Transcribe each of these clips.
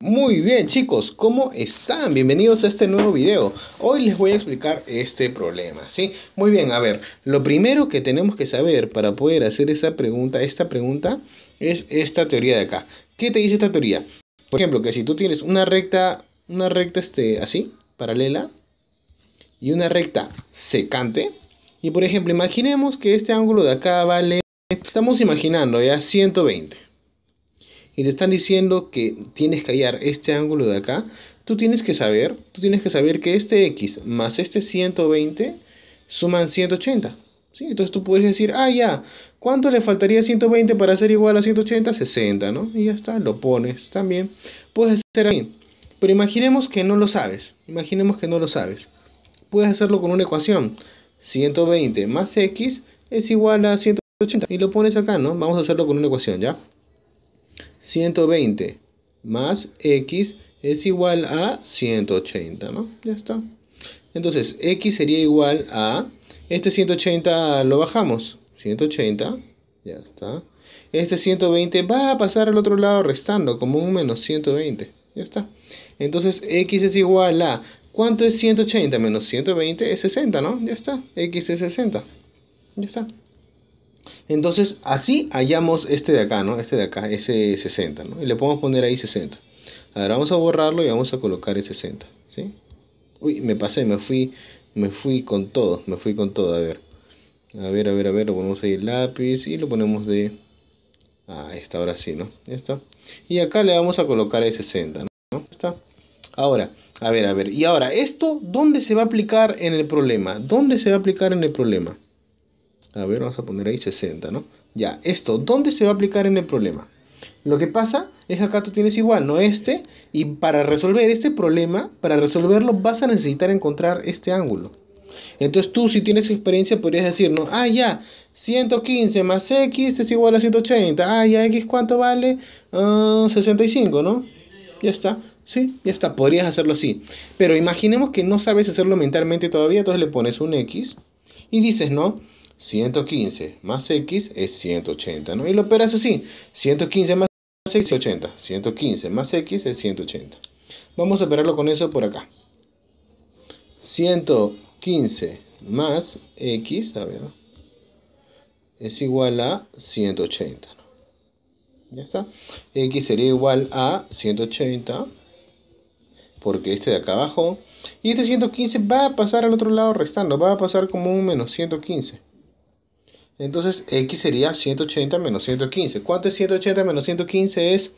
Muy bien chicos, ¿cómo están? Bienvenidos a este nuevo video. Hoy les voy a explicar este problema, ¿sí? Muy bien, a ver, lo primero que tenemos que saber para poder hacer esa pregunta, esta pregunta, es esta teoría de acá. ¿Qué te dice esta teoría? Por ejemplo, que si tú tienes una recta, una recta este, así, paralela, y una recta secante, y por ejemplo, imaginemos que este ángulo de acá vale, estamos imaginando ya 120, y te están diciendo que tienes que hallar este ángulo de acá, tú tienes que saber, tú tienes que saber que este X más este 120 suman 180. ¿sí? Entonces tú puedes decir, ah, ya, ¿cuánto le faltaría 120 para ser igual a 180? 60, ¿no? Y ya está, lo pones también. Puedes hacer ahí. Pero imaginemos que no lo sabes. Imaginemos que no lo sabes. Puedes hacerlo con una ecuación. 120 más X es igual a 180. Y lo pones acá, ¿no? Vamos a hacerlo con una ecuación, ¿ya? 120 más x es igual a 180, ¿no? Ya está. Entonces, x sería igual a... Este 180 lo bajamos. 180, ya está. Este 120 va a pasar al otro lado restando, como un menos 120. Ya está. Entonces, x es igual a... ¿Cuánto es 180 menos 120? Es 60, ¿no? Ya está. x es 60. Ya está. Entonces, así hallamos este de acá, ¿no? Este de acá, ese 60, ¿no? Y le podemos poner ahí 60. A ver, vamos a borrarlo y vamos a colocar el 60, ¿sí? Uy, me pasé, me fui, me fui con todo, me fui con todo, a ver. A ver, a ver, a ver, lo ponemos ahí el lápiz y lo ponemos de... Ah, esta ahora sí, ¿no? Y acá le vamos a colocar el 60, ¿No? Está. Ahora, a ver, a ver. Y ahora, ¿esto dónde se va a aplicar en el problema? ¿Dónde se va a aplicar en el problema? A ver, vamos a poner ahí 60, ¿no? Ya, esto, ¿dónde se va a aplicar en el problema? Lo que pasa es que acá tú tienes igual, ¿no? Este, y para resolver este problema, para resolverlo vas a necesitar encontrar este ángulo. Entonces tú si tienes experiencia podrías decir, ¿no? Ah, ya, 115 más X es igual a 180. Ah, ya, X cuánto vale? 65, ah, ¿no? Ya está. Sí, ya está, podrías hacerlo así. Pero imaginemos que no sabes hacerlo mentalmente todavía, entonces le pones un X y dices, ¿no? 115 más X es 180, ¿no? Y lo operas así, 115 más X es 80, 115 más X es 180. Vamos a operarlo con eso por acá. 115 más X, es igual a 180, Ya está. X sería igual a 180, porque este de acá abajo. Y este 115 va a pasar al otro lado restando, va a pasar como un menos 115. Entonces x sería 180 menos 115. ¿Cuánto es 180 menos 115? Es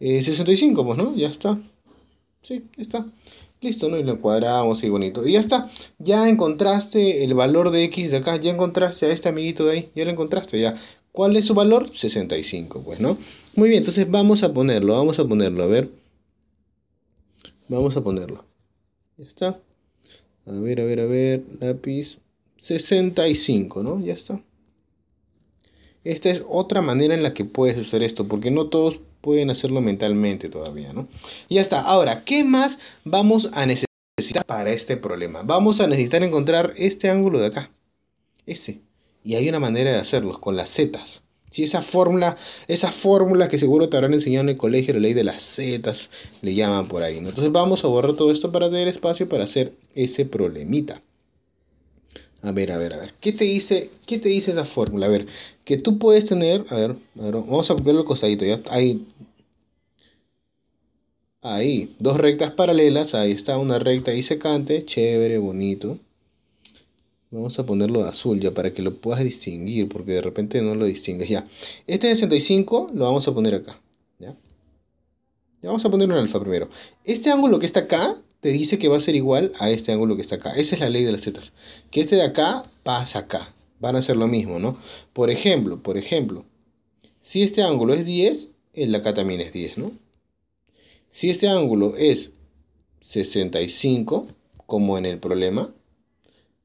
65, eh, pues, ¿no? Ya está. Sí, ya está. Listo, ¿no? Y lo cuadramos y bonito. Y ya está. Ya encontraste el valor de x de acá. Ya encontraste a este amiguito de ahí. Ya lo encontraste, ya. ¿Cuál es su valor? 65, pues, ¿no? Muy bien, entonces vamos a ponerlo. Vamos a ponerlo, a ver. Vamos a ponerlo. Ya está. A ver, a ver, a ver. Lápiz. 65, ¿no? Ya está. Esta es otra manera en la que puedes hacer esto, porque no todos pueden hacerlo mentalmente todavía, ¿no? Y ya está. Ahora, ¿qué más vamos a necesitar para este problema? Vamos a necesitar encontrar este ángulo de acá. Ese. Y hay una manera de hacerlo, con las zetas. Si esa fórmula, esa fórmula que seguro te habrán enseñado en el colegio, la ley de las zetas, le llaman por ahí. Entonces vamos a borrar todo esto para tener espacio para hacer ese problemita. A ver, a ver, a ver. ¿Qué te dice, qué te dice esa fórmula? A ver, que tú puedes tener, a ver, vamos a copiarlo al costadito, ya, ahí, ahí, dos rectas paralelas, ahí está una recta y secante, chévere, bonito. Vamos a ponerlo azul ya para que lo puedas distinguir, porque de repente no lo distingues ya. Este de 65 lo vamos a poner acá, ya. vamos a poner un alfa primero. Este ángulo que está acá te dice que va a ser igual a este ángulo que está acá. Esa es la ley de las zetas. Que este de acá pasa acá van a hacer lo mismo, ¿no? Por ejemplo, por ejemplo, si este ángulo es 10, el de acá también es 10, ¿no? Si este ángulo es 65, como en el problema,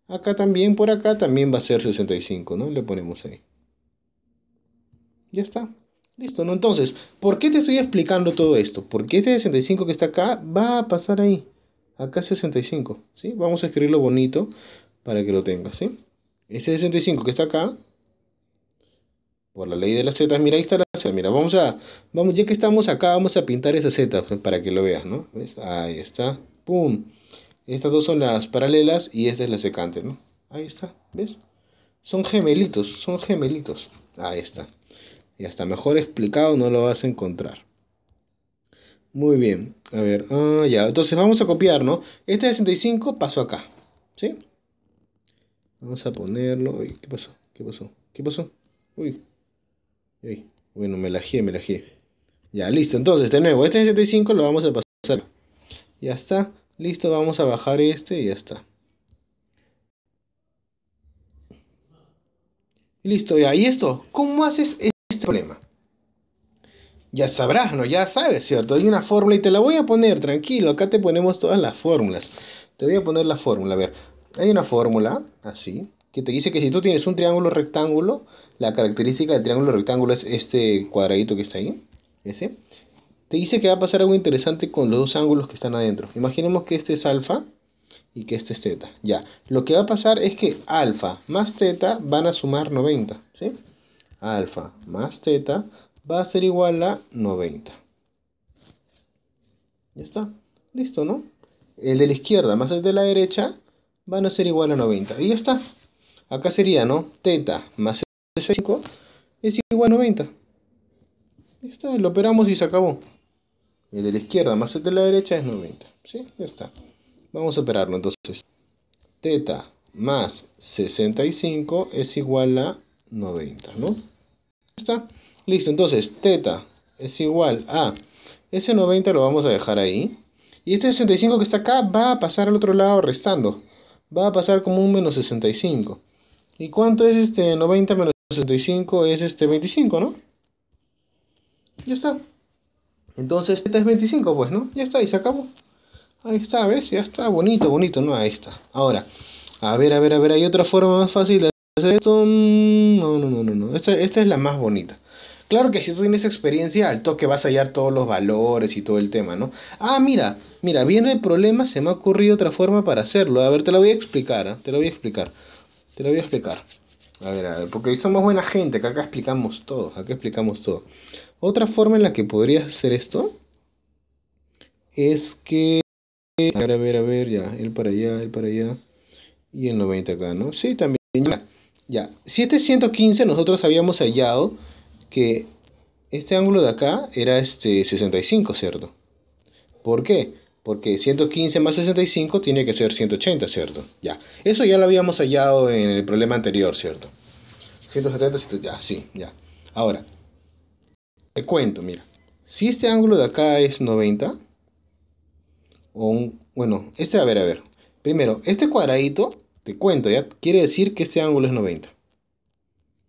acá también, por acá también va a ser 65, ¿no? Le ponemos ahí. Ya está. Listo, ¿no? Entonces, ¿por qué te estoy explicando todo esto? Porque este 65 que está acá va a pasar ahí. Acá 65, ¿sí? Vamos a escribirlo bonito para que lo tengas, ¿sí? Ese 65 que está acá, por la ley de las zetas, mira, ahí está la zeta Mira, vamos a, vamos, ya que estamos acá, vamos a pintar esa z pues, para que lo veas, ¿no? ¿Ves? Ahí está, pum. Estas dos son las paralelas y esta es la secante, ¿no? Ahí está, ¿ves? Son gemelitos, son gemelitos. Ahí está. Y hasta mejor explicado no lo vas a encontrar. Muy bien, a ver, ah, ya, entonces vamos a copiar, ¿no? Este 65 pasó acá, ¿sí? Vamos a ponerlo. Uy, ¿qué pasó? ¿Qué pasó? ¿Qué pasó? Uy. Bueno, me lajé, me laje Ya, listo. Entonces, de nuevo, este 75 lo vamos a pasar. Ya está. Listo, vamos a bajar este y ya está. Listo, ya. ¿Y esto? ¿Cómo haces este problema? Ya sabrás, ¿no? Ya sabes, ¿cierto? Hay una fórmula y te la voy a poner, tranquilo. Acá te ponemos todas las fórmulas. Te voy a poner la fórmula, a ver hay una fórmula, así, que te dice que si tú tienes un triángulo rectángulo, la característica del triángulo rectángulo es este cuadradito que está ahí, ese. Te dice que va a pasar algo interesante con los dos ángulos que están adentro. Imaginemos que este es alfa y que este es teta. Ya, lo que va a pasar es que alfa más teta van a sumar 90, ¿sí? Alfa más teta va a ser igual a 90. Ya está, listo, ¿no? El de la izquierda más el de la derecha van a ser igual a 90. Y ya está. Acá sería, ¿no? Teta más 65 es igual a 90. Ya lo operamos y se acabó. El de la izquierda más el de la derecha es 90. ¿Sí? Ya está. Vamos a operarlo entonces. Teta más 65 es igual a 90, ¿no? Ya está. Listo, entonces teta es igual a... Ese 90 lo vamos a dejar ahí. Y este 65 que está acá va a pasar al otro lado restando va a pasar como un menos 65. ¿Y cuánto es este 90 menos 65? Es este 25, ¿no? Ya está. Entonces este es 25, pues, ¿no? Ya está, y se acabó. Ahí está, ¿ves? Ya está, bonito, bonito, ¿no? Ahí está. Ahora, a ver, a ver, a ver, hay otra forma más fácil de hacer esto. No, no, no, no, no. Esta, esta es la más bonita. Claro que si tú tienes experiencia, al toque vas a hallar todos los valores y todo el tema, ¿no? Ah, mira, Mira, viene el problema, se me ha ocurrido otra forma para hacerlo. A ver, te la voy a explicar. Te lo voy a explicar. Te lo voy a explicar. A ver, a ver, porque somos buena gente, que acá explicamos todo, acá explicamos todo. Otra forma en la que podrías hacer esto es que... A ver, a ver, a ver, ya, él para allá, él para allá. Y el 90 acá, ¿no? Sí, también. Ya, ya. si este 115 nosotros habíamos hallado que este ángulo de acá era este 65, ¿cierto? ¿Por qué? Porque 115 más 65 tiene que ser 180, ¿cierto? Ya. Eso ya lo habíamos hallado en el problema anterior, ¿cierto? 170, ya, sí, ya. Ahora, te cuento, mira. Si este ángulo de acá es 90, o un, bueno, este, a ver, a ver. Primero, este cuadradito, te cuento, ya quiere decir que este ángulo es 90.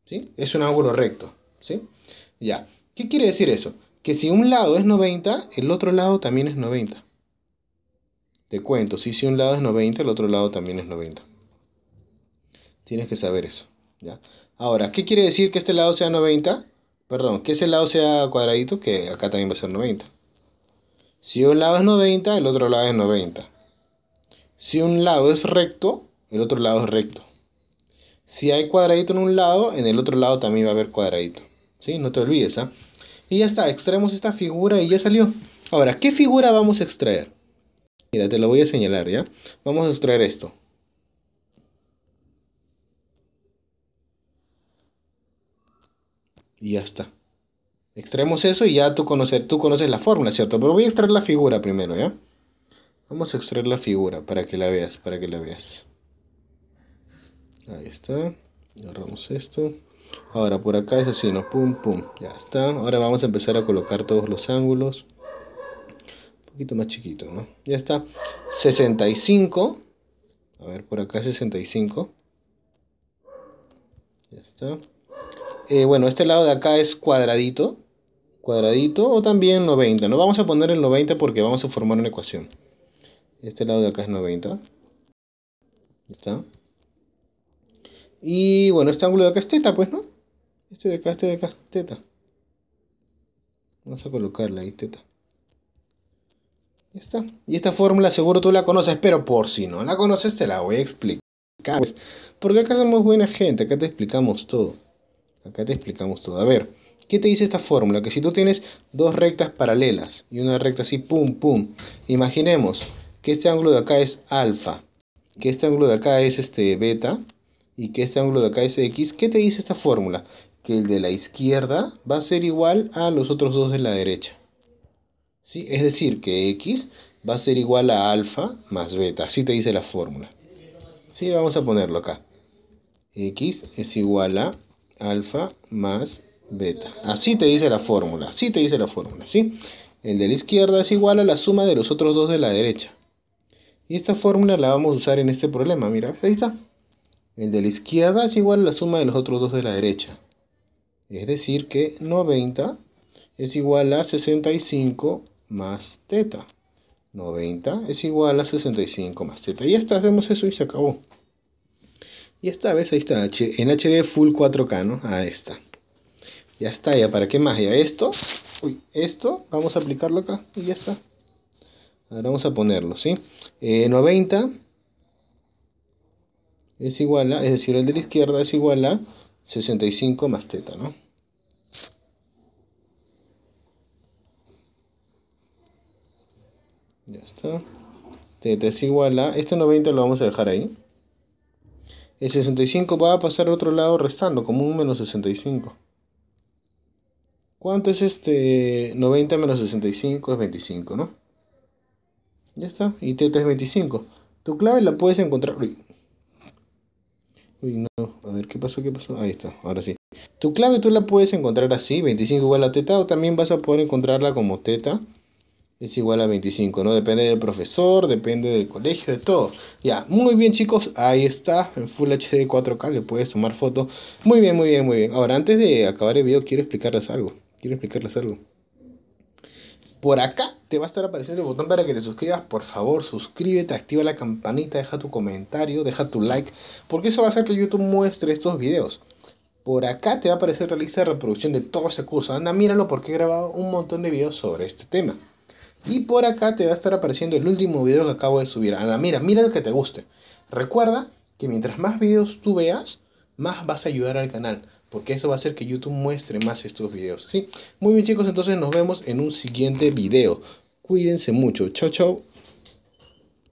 ¿Sí? Es un ángulo recto, ¿sí? Ya. ¿Qué quiere decir eso? Que si un lado es 90, el otro lado también es 90. Te cuento, si si un lado es 90, el otro lado también es 90. Tienes que saber eso. ¿ya? Ahora, ¿qué quiere decir que este lado sea 90? Perdón, que ese lado sea cuadradito, que acá también va a ser 90. Si un lado es 90, el otro lado es 90. Si un lado es recto, el otro lado es recto. Si hay cuadradito en un lado, en el otro lado también va a haber cuadradito. ¿Sí? No te olvides, ¿ah? Y ya está, extraemos esta figura y ya salió. Ahora, ¿qué figura vamos a extraer? Mira, te lo voy a señalar, ¿ya? Vamos a extraer esto. Y ya está. Extraemos eso y ya tú, conocer, tú conoces la fórmula, ¿cierto? Pero voy a extraer la figura primero, ¿ya? Vamos a extraer la figura para que la veas, para que la veas. Ahí está. Agarramos esto. Ahora por acá es así, ¿no? Pum, pum. Ya está. Ahora vamos a empezar a colocar todos los ángulos poquito más chiquito, ¿no? Ya está. 65. A ver, por acá 65. Ya está. Eh, bueno, este lado de acá es cuadradito. Cuadradito o también 90. No vamos a poner el 90 porque vamos a formar una ecuación. Este lado de acá es 90. Ya está. Y bueno, este ángulo de acá es teta, pues, ¿no? Este de acá, este de acá, teta. Vamos a colocarle ahí, teta. Y esta fórmula seguro tú la conoces, pero por si no la conoces te la voy a explicar. Pues, porque acá somos buena gente, acá te explicamos todo. Acá te explicamos todo. A ver, ¿qué te dice esta fórmula? Que si tú tienes dos rectas paralelas y una recta así, pum, pum. Imaginemos que este ángulo de acá es alfa, que este ángulo de acá es este beta y que este ángulo de acá es x. ¿Qué te dice esta fórmula? Que el de la izquierda va a ser igual a los otros dos de la derecha. Es decir, que X va a ser igual a alfa más beta. Así te dice la fórmula. Sí, vamos a ponerlo acá. X es igual a alfa más beta. Así te dice la fórmula. Así te dice la fórmula, ¿sí? El de la izquierda es igual a la suma de los otros dos de la derecha. Y esta fórmula la vamos a usar en este problema, mira, ahí está. El de la izquierda es igual a la suma de los otros dos de la derecha. Es decir que 90 es igual a 65 más teta. 90 es igual a 65 más teta. Y ya está, hacemos eso y se acabó. Y esta vez ahí está, en HD full 4K, ¿no? Ah, ahí está. Ya está, ya para qué más, ya esto. Uy, esto, vamos a aplicarlo acá y ya está. Ahora vamos a ponerlo, ¿sí? 90 eh, es igual a, es decir, el de la izquierda es igual a 65 más teta, ¿no? Ya está. Teta es igual a... Este 90 lo vamos a dejar ahí. El 65 va a pasar al otro lado restando, como un menos 65. ¿Cuánto es este 90 menos 65? Es 25, ¿no? Ya está. Y teta es 25. Tu clave la puedes encontrar... Uy. Uy, no. A ver, ¿qué pasó? ¿Qué pasó? Ahí está. Ahora sí. Tu clave tú la puedes encontrar así, 25 igual a teta, o también vas a poder encontrarla como teta es igual a 25, ¿no? Depende del profesor, depende del colegio, de todo. Ya, muy bien chicos, ahí está, en Full HD 4K le puedes tomar foto. Muy bien, muy bien, muy bien. Ahora, antes de acabar el video, quiero explicarles algo. Quiero explicarles algo. Por acá te va a estar apareciendo el botón para que te suscribas. Por favor, suscríbete, activa la campanita, deja tu comentario, deja tu like, porque eso va a hacer que YouTube muestre estos videos. Por acá te va a aparecer la lista de reproducción de todo ese curso. Anda, míralo porque he grabado un montón de videos sobre este tema. Y por acá te va a estar apareciendo el último video que acabo de subir. mira, mira el que te guste. Recuerda que mientras más videos tú veas, más vas a ayudar al canal. Porque eso va a hacer que YouTube muestre más estos videos. ¿sí? Muy bien chicos, entonces nos vemos en un siguiente video. Cuídense mucho. Chao, chao.